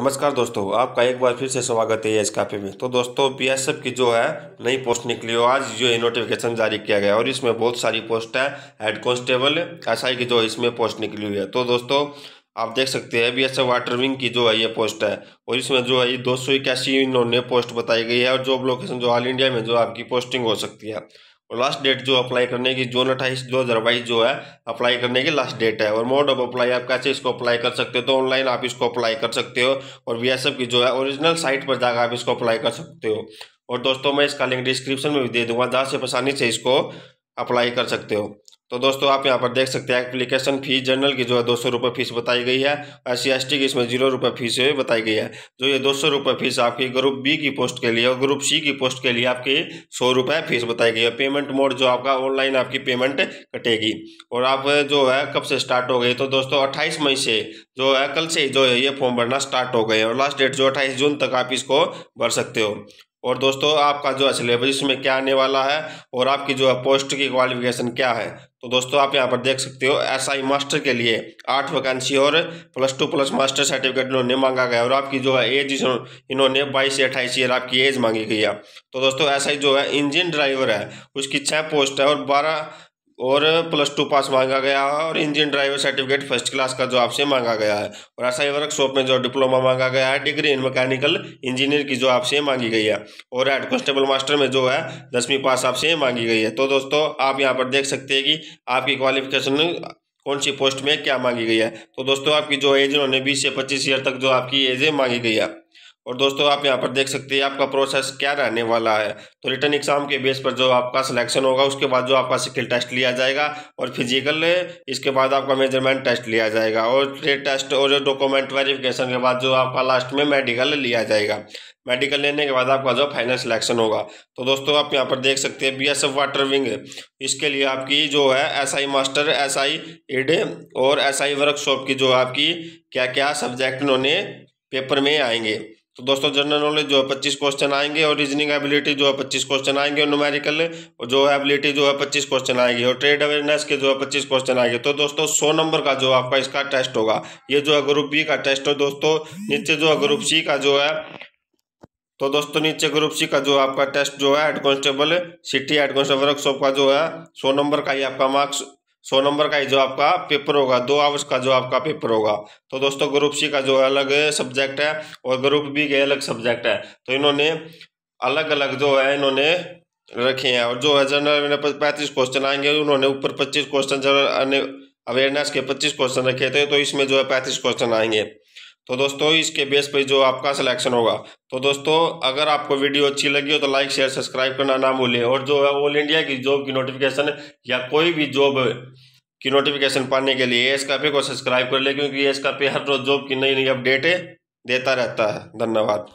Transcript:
नमस्कार दोस्तों आपका एक बार फिर से स्वागत है इस कापी में तो दोस्तों बी एस एफ की जो है नई पोस्ट निकली हो आज जो है नोटिफिकेशन जारी किया गया और इसमें बहुत सारी पोस्ट है हेड कॉन्स्टेबल एस आई की जो इसमें पोस्ट निकली हुई है तो दोस्तों आप देख सकते हैं B S F water wing की जो है ये पोस्ट है और इसमें जो है ये दो सौ इक्यासी इन्होंने पोस्ट बताई गई है और जॉब लोकेशन जो ऑल इंडिया में जो आपकी पोस्टिंग हो सकती है और लास्ट डेट जो अप्लाई करने की जून अट्ठाईस दो हज़ार बाईस जो है अप्लाई करने की लास्ट डेट है और मोड ऑफ अप्लाई आप कैसे इसको अप्लाई कर सकते हो तो ऑनलाइन आप इसको अप्लाई कर सकते हो और वी की जो है ओरिजिनल साइट पर जाकर आप इसको अप्लाई कर सकते हो और दोस्तों मैं इसका लिंक डिस्क्रिप्शन में भी दे दूंगा जहाँ से आसानी से इसको अप्लाई कर सकते हो तो दोस्तों आप यहाँ पर देख सकते हैं एप्लीकेशन फ़ीस जनरल की जो है दो सौ रुपये फीस बताई गई है और सी एस टी की इसमें जीरो रुपये फीस बताई गई है जो ये दो सौ रुपये फीस आपकी ग्रुप बी की पोस्ट के लिए और ग्रुप सी की पोस्ट के लिए आपकी सौ रुपये फीस बताई गई है पेमेंट मोड जो आपका ऑनलाइन आपकी पेमेंट कटेगी और आप जो है कब से स्टार्ट हो गई तो दोस्तों अट्ठाईस मई से जो है कल से जो है ये फॉर्म भरना स्टार्ट हो गए और लास्ट डेट जो अट्ठाईस जून तक आप इसको भर सकते हो और दोस्तों आपका जो है सिलेबस इसमें क्या आने वाला है और आपकी जो है पोस्ट की क्वालिफिकेशन क्या है तो दोस्तों आप यहाँ पर देख सकते हो एसआई मास्टर के लिए आठ वैकेंसी और plus two plus master certificate इन्होंने मांगा गया और आपकी जो है एज इन्होंने बाईस से अट्ठाईस ईयर आपकी एज मांगी गई है तो दोस्तों एसआई जो है इंजन ड्राइवर है उसकी छः पोस्ट है और बारह और प्लस टू पास मांगा गया है और engine driver certificate first class का जो आपसे मांगा गया है और ही वर्कशॉप में जो डिप्लोमा मांगा गया है डिग्री इन मैकेनिकल इंजीनियर की जो आपसे मांगी गई है और हेड कॉन्स्टेबल मास्टर में जो है दसवीं पास आपसे मांगी गई है तो दोस्तों आप यहाँ पर देख सकते हैं कि आपकी क्वालिफिकेशन कौन सी पोस्ट में क्या मांगी गई है तो दोस्तों आपकी जो एज उन्होंने बीस से पच्चीस ईयर तक जो आपकी एज मांगी गई है और दोस्तों आप यहाँ पर देख सकते हैं आपका प्रोसेस क्या रहने वाला है तो रिटर्न एग्जाम के बेस पर जो आपका सिलेक्शन होगा उसके बाद जो आपका स्किल टेस्ट लिया जाएगा और फिजिकल इसके बाद आपका मेजरमेंट टेस्ट लिया जाएगा और ट्रेड टेस्ट और डॉक्यूमेंट वेरिफिकेशन के बाद जो आपका लास्ट में मेडिकल लिया जाएगा मेडिकल लेने के बाद आपका जो फाइनल सिलेक्शन होगा तो दोस्तों आप यहाँ पर देख सकते हैं B S F water wing इसके लिए आपकी जो है S I master S I ED और एस आई वर्कशॉप की जो आपकी क्या क्या सब्जेक्ट उन्होंने पेपर में आएंगे तो दोस्तों जनरल नॉलेज जो है पच्चीस क्वेश्चन आएंगे और रीजनिंग एबिलिटी जो है पच्चीस क्वेश्चन आएंगे और न्यूमेरिकल और जो है एबिलिटी जो है पच्चीस क्वेश्चन आएंगे और ट्रेड अवेयरनेस के जो है पच्चीस क्वेश्चन आएंगे तो दोस्तों सौ नंबर का जो आपका इसका टेस्ट होगा ये जो है ग्रुप बी का टेस्ट हो दोस्तों नीचे जो है ग्रुप सी का जो है तो दोस्तों नीचे ग्रुप सी का जो आपका टेस्ट जो है head constable city head constable workshop का जो है सौ नंबर का ही आपका मार्क्स सौ नंबर का ही जो आपका पेपर होगा दो आवर्स का जो आपका पेपर होगा तो दोस्तों ग्रुप सी का जो अलग सब्जेक्ट है और ग्रुप बी के अलग सब्जेक्ट है तो इन्होंने अलग अलग जो है इन्होंने रखे हैं और जो है जनरल में पैंतीस क्वेश्चन आएंगे उन्होंने ऊपर पच्चीस क्वेश्चन जनरल अवेयरनेस के पच्चीस क्वेश्चन रखे थे तो इसमें जो है पैंतीस क्वेश्चन आएंगे तो दोस्तों इसके बेस पर जो आपका सिलेक्शन होगा तो दोस्तों अगर आपको वीडियो अच्छी लगी हो तो लाइक शेयर सब्सक्राइब करना ना भूलें और जो है ऑल इंडिया की जॉब की नोटिफिकेशन या कोई भी जॉब की नोटिफिकेशन पाने के लिए एस पे को सब्सक्राइब कर ले क्योंकि एस पे हर रोज़ जॉब की नई नई अपडेटें देता रहता है धन्यवाद